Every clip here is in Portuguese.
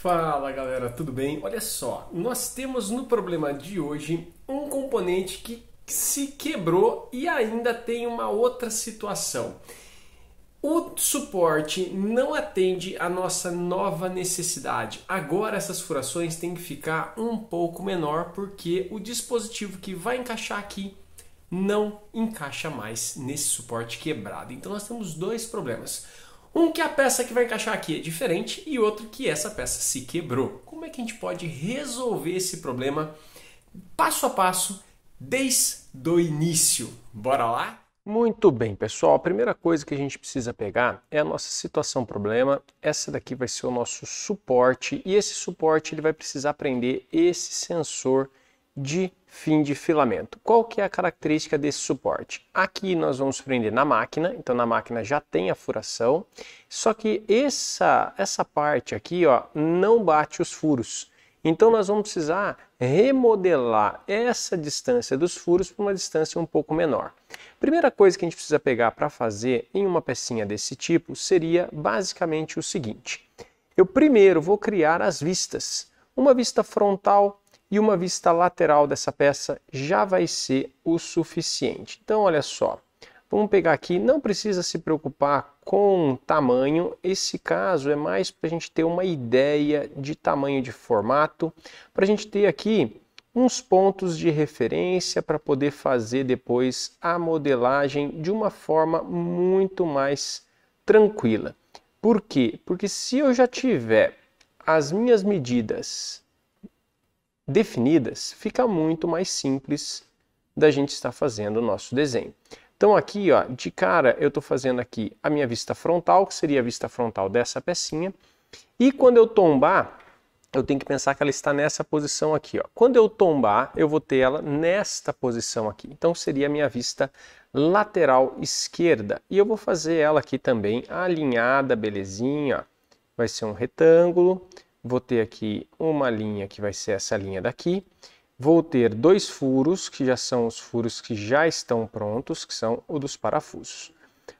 Fala galera, tudo bem? Olha só, nós temos no problema de hoje um componente que se quebrou e ainda tem uma outra situação. O suporte não atende a nossa nova necessidade. Agora essas furações têm que ficar um pouco menor porque o dispositivo que vai encaixar aqui não encaixa mais nesse suporte quebrado. Então nós temos dois problemas. Um que a peça que vai encaixar aqui é diferente e outro que essa peça se quebrou. Como é que a gente pode resolver esse problema passo a passo desde o início? Bora lá? Muito bem, pessoal. A primeira coisa que a gente precisa pegar é a nossa situação problema. Essa daqui vai ser o nosso suporte e esse suporte ele vai precisar prender esse sensor de fim de filamento. Qual que é a característica desse suporte? Aqui nós vamos prender na máquina, então na máquina já tem a furação, só que essa, essa parte aqui ó, não bate os furos. Então nós vamos precisar remodelar essa distância dos furos para uma distância um pouco menor. Primeira coisa que a gente precisa pegar para fazer em uma pecinha desse tipo seria basicamente o seguinte. Eu primeiro vou criar as vistas. Uma vista frontal, e uma vista lateral dessa peça já vai ser o suficiente. Então, olha só, vamos pegar aqui, não precisa se preocupar com tamanho, esse caso é mais para a gente ter uma ideia de tamanho de formato, para a gente ter aqui uns pontos de referência para poder fazer depois a modelagem de uma forma muito mais tranquila. Por quê? Porque se eu já tiver as minhas medidas definidas, fica muito mais simples da gente estar fazendo o nosso desenho. Então aqui, ó, de cara, eu estou fazendo aqui a minha vista frontal, que seria a vista frontal dessa pecinha. E quando eu tombar, eu tenho que pensar que ela está nessa posição aqui. Ó. Quando eu tombar, eu vou ter ela nesta posição aqui. Então seria a minha vista lateral esquerda. E eu vou fazer ela aqui também alinhada, belezinha. Vai ser um retângulo vou ter aqui uma linha que vai ser essa linha daqui, vou ter dois furos, que já são os furos que já estão prontos, que são o dos parafusos.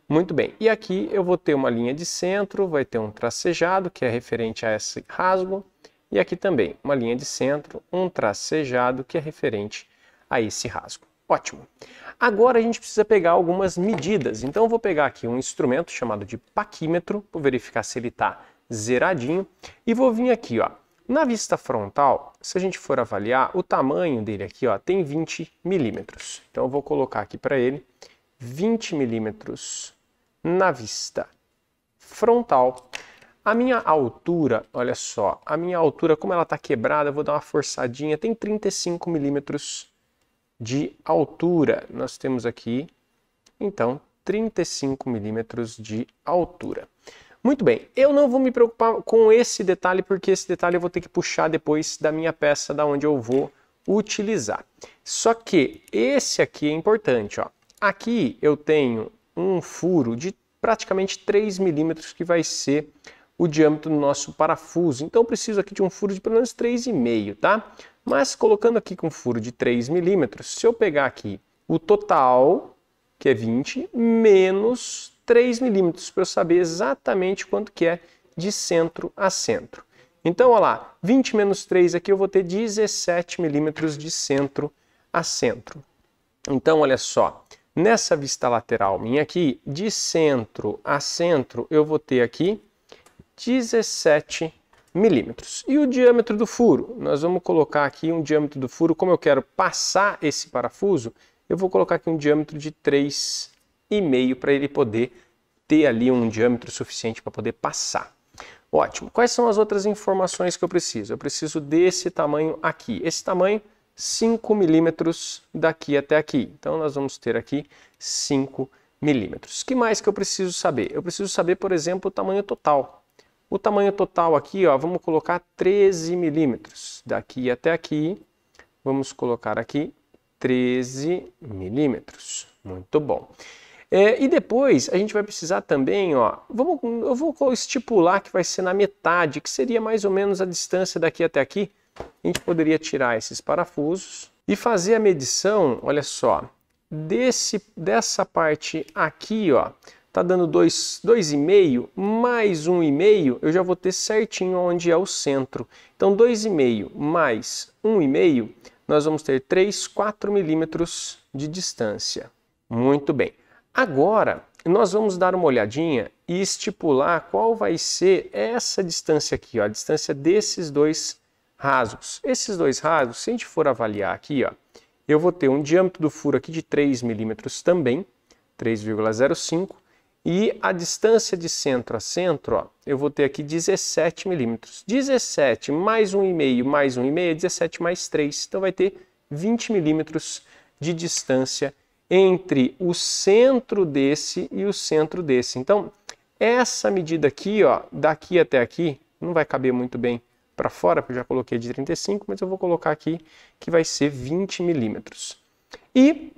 Muito bem, e aqui eu vou ter uma linha de centro, vai ter um tracejado, que é referente a esse rasgo, e aqui também uma linha de centro, um tracejado, que é referente a esse rasgo. Ótimo. Agora a gente precisa pegar algumas medidas, então eu vou pegar aqui um instrumento chamado de paquímetro, vou verificar se ele está zeradinho. E vou vir aqui, ó. Na vista frontal, se a gente for avaliar, o tamanho dele aqui ó, tem 20 milímetros. Então eu vou colocar aqui para ele 20 milímetros na vista frontal. A minha altura, olha só, a minha altura, como ela está quebrada, eu vou dar uma forçadinha, tem 35 milímetros de altura. Nós temos aqui, então, 35 milímetros de altura. Muito bem, eu não vou me preocupar com esse detalhe, porque esse detalhe eu vou ter que puxar depois da minha peça, da onde eu vou utilizar. Só que esse aqui é importante, ó. Aqui eu tenho um furo de praticamente 3 milímetros que vai ser o diâmetro do nosso parafuso. Então eu preciso aqui de um furo de pelo menos 3,5, tá? Mas colocando aqui com um furo de 3 milímetros, se eu pegar aqui o total, que é 20, menos 3 milímetros para eu saber exatamente quanto que é de centro a centro. Então, olha lá, 20 menos 3 aqui eu vou ter 17 milímetros de centro a centro. Então, olha só, nessa vista lateral minha aqui, de centro a centro, eu vou ter aqui 17 milímetros. E o diâmetro do furo? Nós vamos colocar aqui um diâmetro do furo, como eu quero passar esse parafuso, eu vou colocar aqui um diâmetro de 3 e meio para ele poder ter ali um diâmetro suficiente para poder passar. Ótimo. Quais são as outras informações que eu preciso? Eu preciso desse tamanho aqui. Esse tamanho, 5 milímetros daqui até aqui. Então, nós vamos ter aqui 5 milímetros. que mais que eu preciso saber? Eu preciso saber, por exemplo, o tamanho total. O tamanho total aqui, ó, vamos colocar 13 milímetros. Daqui até aqui, vamos colocar aqui 13 milímetros. Muito bom. É, e depois a gente vai precisar também, ó, vamos, eu vou estipular que vai ser na metade, que seria mais ou menos a distância daqui até aqui. A gente poderia tirar esses parafusos e fazer a medição, olha só, desse, dessa parte aqui, ó, tá dando 2,5, dois, dois e meio, mais 1,5, um e meio, eu já vou ter certinho onde é o centro. Então 2,5 mais 1,5, um e meio, nós vamos ter 3, 4 milímetros de distância. Muito bem. Agora, nós vamos dar uma olhadinha e estipular qual vai ser essa distância aqui, ó, a distância desses dois rasgos. Esses dois rasgos, se a gente for avaliar aqui, ó, eu vou ter um diâmetro do furo aqui de 3 milímetros também, 3,05, e a distância de centro a centro, ó, eu vou ter aqui 17 milímetros. 17 mais 1,5 mais 1,5 é 17 mais 3, então vai ter 20 milímetros de distância entre o centro desse e o centro desse. Então, essa medida aqui, ó, daqui até aqui, não vai caber muito bem para fora, porque eu já coloquei de 35, mas eu vou colocar aqui que vai ser 20 milímetros. E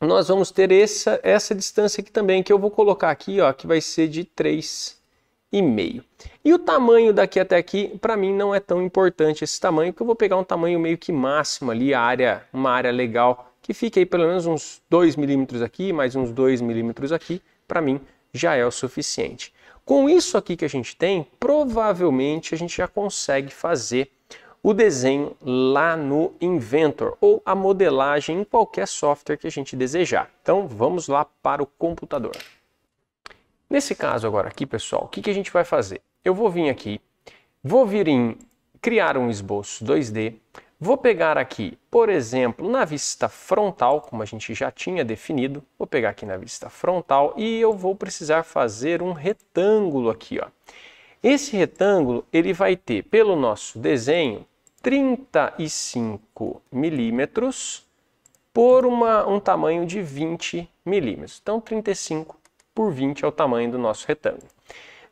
nós vamos ter essa, essa distância aqui também, que eu vou colocar aqui, ó, que vai ser de 3,5. e meio. E o tamanho daqui até aqui, para mim não é tão importante esse tamanho, porque eu vou pegar um tamanho meio que máximo ali, a área, uma área legal que fique aí pelo menos uns 2 milímetros aqui, mais uns 2 milímetros aqui, para mim já é o suficiente. Com isso aqui que a gente tem, provavelmente a gente já consegue fazer o desenho lá no Inventor ou a modelagem em qualquer software que a gente desejar. Então vamos lá para o computador. Nesse caso agora aqui, pessoal, o que, que a gente vai fazer? Eu vou vir aqui, vou vir em criar um esboço 2D, Vou pegar aqui, por exemplo, na vista frontal, como a gente já tinha definido, vou pegar aqui na vista frontal e eu vou precisar fazer um retângulo aqui. Ó. Esse retângulo ele vai ter, pelo nosso desenho, 35 milímetros por uma, um tamanho de 20 milímetros. Então, 35 por 20 é o tamanho do nosso retângulo.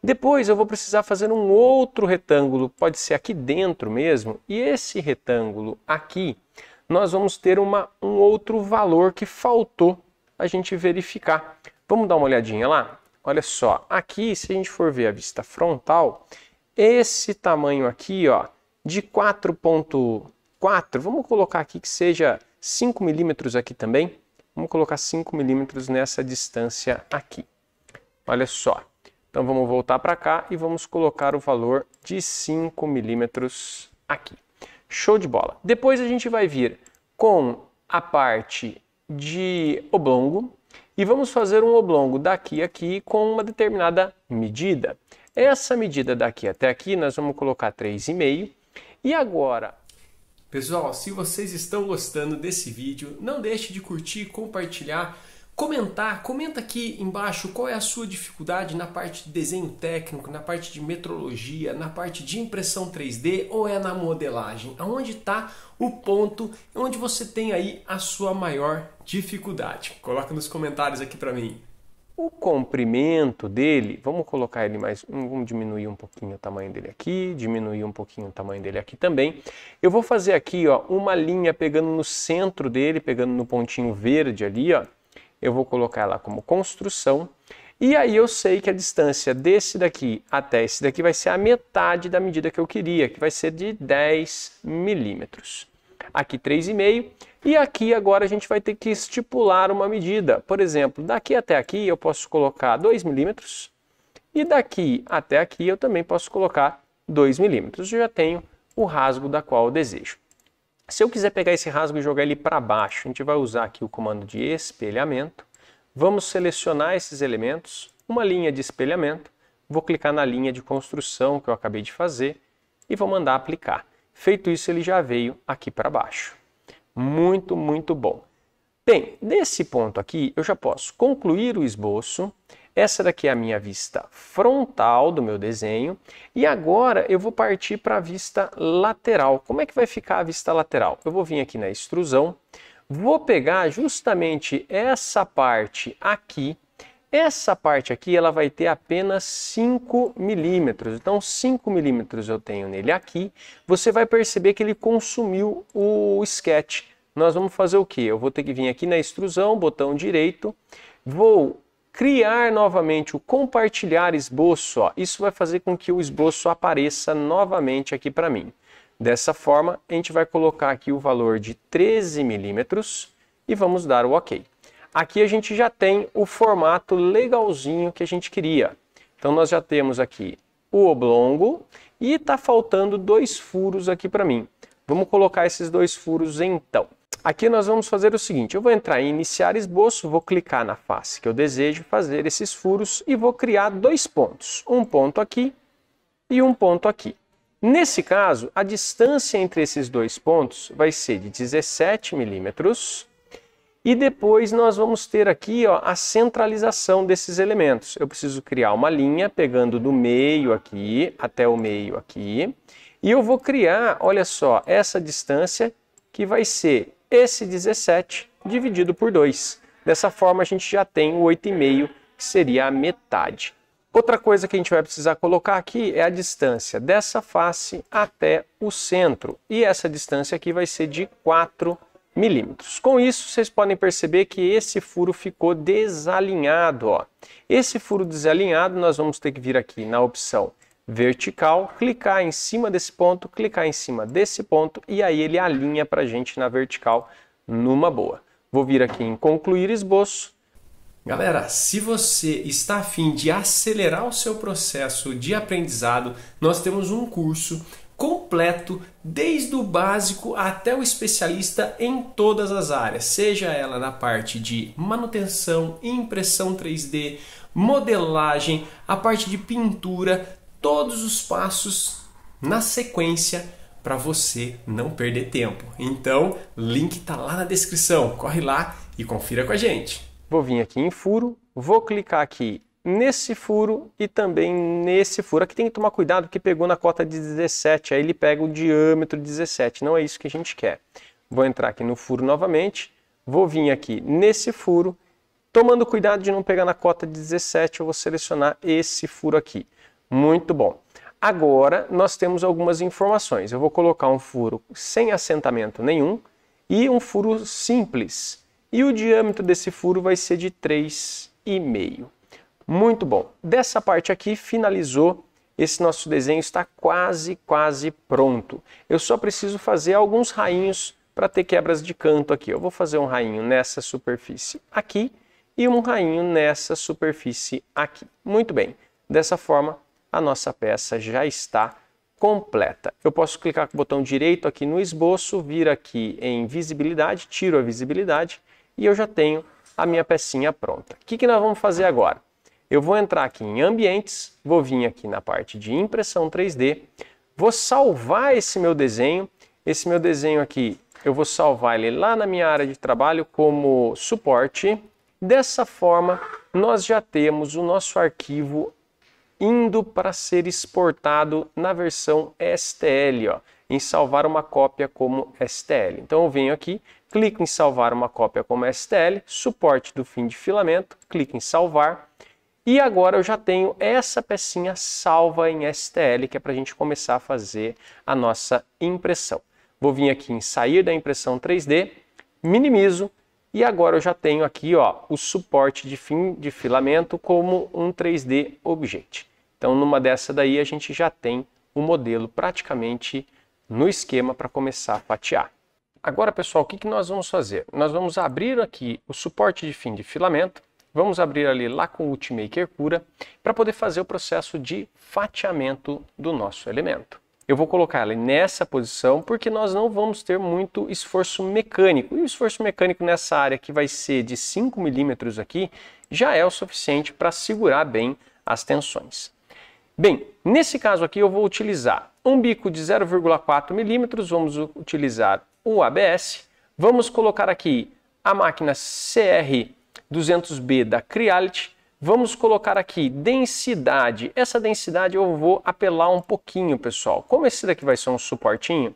Depois eu vou precisar fazer um outro retângulo, pode ser aqui dentro mesmo, e esse retângulo aqui, nós vamos ter uma, um outro valor que faltou a gente verificar. Vamos dar uma olhadinha lá? Olha só, aqui se a gente for ver a vista frontal, esse tamanho aqui, ó, de 4.4, vamos colocar aqui que seja 5 milímetros aqui também, vamos colocar 5 milímetros nessa distância aqui. Olha só, então vamos voltar para cá e vamos colocar o valor de 5 milímetros aqui. Show de bola. Depois a gente vai vir com a parte de oblongo e vamos fazer um oblongo daqui a aqui com uma determinada medida. Essa medida daqui até aqui nós vamos colocar 3,5 e agora... Pessoal, se vocês estão gostando desse vídeo, não deixe de curtir, compartilhar, comentar, comenta aqui embaixo qual é a sua dificuldade na parte de desenho técnico, na parte de metrologia, na parte de impressão 3D ou é na modelagem? Aonde está o ponto onde você tem aí a sua maior dificuldade? Coloca nos comentários aqui para mim. O comprimento dele, vamos colocar ele mais, vamos diminuir um pouquinho o tamanho dele aqui, diminuir um pouquinho o tamanho dele aqui também. Eu vou fazer aqui, ó, uma linha pegando no centro dele, pegando no pontinho verde ali, ó, eu vou colocar ela como construção. E aí eu sei que a distância desse daqui até esse daqui vai ser a metade da medida que eu queria, que vai ser de 10 milímetros. Aqui 3,5 e aqui agora a gente vai ter que estipular uma medida. Por exemplo, daqui até aqui eu posso colocar 2 milímetros e daqui até aqui eu também posso colocar 2 milímetros. Eu já tenho o rasgo da qual eu desejo. Se eu quiser pegar esse rasgo e jogar ele para baixo, a gente vai usar aqui o comando de espelhamento. Vamos selecionar esses elementos, uma linha de espelhamento, vou clicar na linha de construção que eu acabei de fazer e vou mandar aplicar. Feito isso, ele já veio aqui para baixo. Muito, muito bom. Bem, nesse ponto aqui, eu já posso concluir o esboço, essa daqui é a minha vista frontal do meu desenho. E agora eu vou partir para a vista lateral. Como é que vai ficar a vista lateral? Eu vou vir aqui na extrusão, vou pegar justamente essa parte aqui, essa parte aqui ela vai ter apenas 5 milímetros. Então, 5 milímetros eu tenho nele aqui. Você vai perceber que ele consumiu o sketch. Nós vamos fazer o que? Eu vou ter que vir aqui na extrusão, botão direito, vou criar novamente, o compartilhar esboço, ó, isso vai fazer com que o esboço apareça novamente aqui para mim. Dessa forma, a gente vai colocar aqui o valor de 13 milímetros e vamos dar o OK. Aqui a gente já tem o formato legalzinho que a gente queria. Então nós já temos aqui o oblongo e está faltando dois furos aqui para mim. Vamos colocar esses dois furos então. Aqui nós vamos fazer o seguinte, eu vou entrar em iniciar esboço, vou clicar na face que eu desejo fazer esses furos e vou criar dois pontos, um ponto aqui e um ponto aqui. Nesse caso, a distância entre esses dois pontos vai ser de 17 milímetros e depois nós vamos ter aqui ó, a centralização desses elementos. Eu preciso criar uma linha pegando do meio aqui até o meio aqui. E eu vou criar, olha só, essa distância que vai ser esse 17 dividido por 2. Dessa forma, a gente já tem o 8,5, que seria a metade. Outra coisa que a gente vai precisar colocar aqui é a distância dessa face até o centro. E essa distância aqui vai ser de 4 milímetros. Com isso, vocês podem perceber que esse furo ficou desalinhado. Ó. Esse furo desalinhado, nós vamos ter que vir aqui na opção vertical, clicar em cima desse ponto, clicar em cima desse ponto e aí ele alinha para a gente na vertical numa boa. Vou vir aqui em concluir esboço. Galera, se você está afim de acelerar o seu processo de aprendizado, nós temos um curso completo, desde o básico até o especialista em todas as áreas, seja ela na parte de manutenção, impressão 3D, modelagem, a parte de pintura, todos os passos na sequência para você não perder tempo. Então, link está lá na descrição. Corre lá e confira com a gente. Vou vir aqui em furo, vou clicar aqui nesse furo e também nesse furo. Aqui tem que tomar cuidado que pegou na cota de 17, aí ele pega o diâmetro 17, não é isso que a gente quer. Vou entrar aqui no furo novamente, vou vir aqui nesse furo, tomando cuidado de não pegar na cota de 17, eu vou selecionar esse furo aqui. Muito bom. Agora nós temos algumas informações. Eu vou colocar um furo sem assentamento nenhum e um furo simples. E o diâmetro desse furo vai ser de 3,5. Muito bom. Dessa parte aqui finalizou. Esse nosso desenho está quase, quase pronto. Eu só preciso fazer alguns rainhos para ter quebras de canto aqui. Eu vou fazer um rainho nessa superfície aqui e um rainho nessa superfície aqui. Muito bem. Dessa forma, a nossa peça já está completa. Eu posso clicar com o botão direito aqui no esboço, vir aqui em visibilidade, tiro a visibilidade e eu já tenho a minha pecinha pronta. O que, que nós vamos fazer agora? Eu vou entrar aqui em ambientes, vou vir aqui na parte de impressão 3D, vou salvar esse meu desenho, esse meu desenho aqui eu vou salvar ele lá na minha área de trabalho como suporte. Dessa forma, nós já temos o nosso arquivo indo para ser exportado na versão STL, ó, em salvar uma cópia como STL. Então eu venho aqui, clico em salvar uma cópia como STL, suporte do fim de filamento, clico em salvar. E agora eu já tenho essa pecinha salva em STL, que é para a gente começar a fazer a nossa impressão. Vou vir aqui em sair da impressão 3D, minimizo, e agora eu já tenho aqui ó, o suporte de fim de filamento como um 3D Object. Então numa dessa daí a gente já tem o modelo praticamente no esquema para começar a fatiar. Agora pessoal, o que, que nós vamos fazer? Nós vamos abrir aqui o suporte de fim de filamento, vamos abrir ali lá com o Ultimaker Cura para poder fazer o processo de fatiamento do nosso elemento eu vou colocar ela nessa posição porque nós não vamos ter muito esforço mecânico. E o esforço mecânico nessa área que vai ser de 5 milímetros aqui já é o suficiente para segurar bem as tensões. Bem, nesse caso aqui eu vou utilizar um bico de 0,4 milímetros, vamos utilizar o ABS, vamos colocar aqui a máquina CR200B da Creality, Vamos colocar aqui densidade. Essa densidade eu vou apelar um pouquinho, pessoal. Como esse daqui vai ser um suportinho,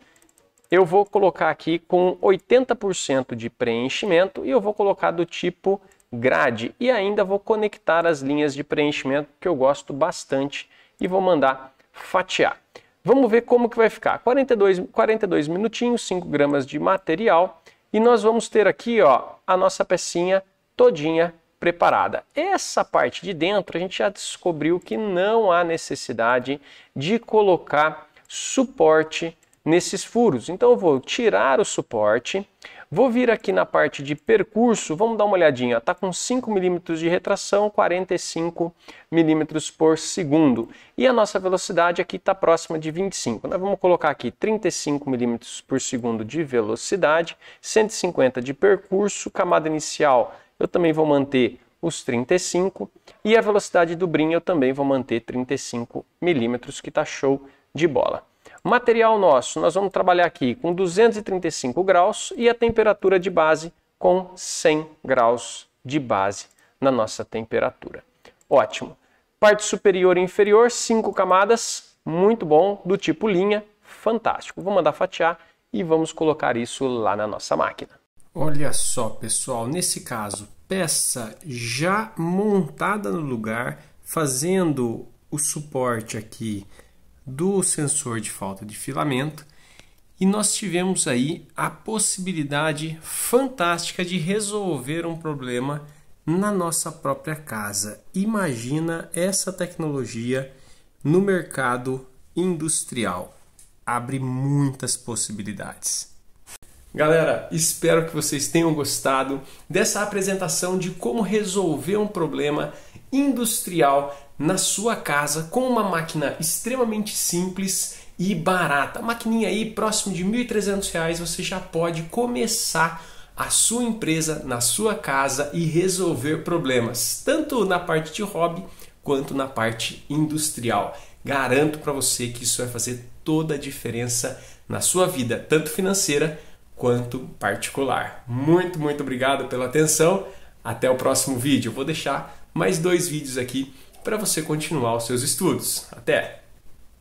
eu vou colocar aqui com 80% de preenchimento e eu vou colocar do tipo grade. E ainda vou conectar as linhas de preenchimento que eu gosto bastante e vou mandar fatiar. Vamos ver como que vai ficar. 42, 42 minutinhos, 5 gramas de material. E nós vamos ter aqui ó, a nossa pecinha todinha preparada. Essa parte de dentro a gente já descobriu que não há necessidade de colocar suporte nesses furos. Então eu vou tirar o suporte, vou vir aqui na parte de percurso, vamos dar uma olhadinha, está com 5 milímetros de retração, 45 milímetros por segundo. E a nossa velocidade aqui está próxima de 25. Nós vamos colocar aqui 35 milímetros por segundo de velocidade, 150 de percurso, camada inicial eu também vou manter os 35 e a velocidade do brim eu também vou manter 35 milímetros, que está show de bola. Material nosso, nós vamos trabalhar aqui com 235 graus e a temperatura de base com 100 graus de base na nossa temperatura. Ótimo. Parte superior e inferior, cinco camadas, muito bom, do tipo linha, fantástico. Vou mandar fatiar e vamos colocar isso lá na nossa máquina. Olha só, pessoal, nesse caso, peça já montada no lugar, fazendo o suporte aqui do sensor de falta de filamento e nós tivemos aí a possibilidade fantástica de resolver um problema na nossa própria casa. Imagina essa tecnologia no mercado industrial. Abre muitas possibilidades. Galera, espero que vocês tenham gostado dessa apresentação de como resolver um problema industrial na sua casa com uma máquina extremamente simples e barata. A maquininha aí próximo de R$ 1.300 você já pode começar a sua empresa na sua casa e resolver problemas, tanto na parte de hobby quanto na parte industrial. Garanto para você que isso vai fazer toda a diferença na sua vida, tanto financeira quanto particular. Muito, muito obrigado pela atenção. Até o próximo vídeo. Eu vou deixar mais dois vídeos aqui para você continuar os seus estudos. Até!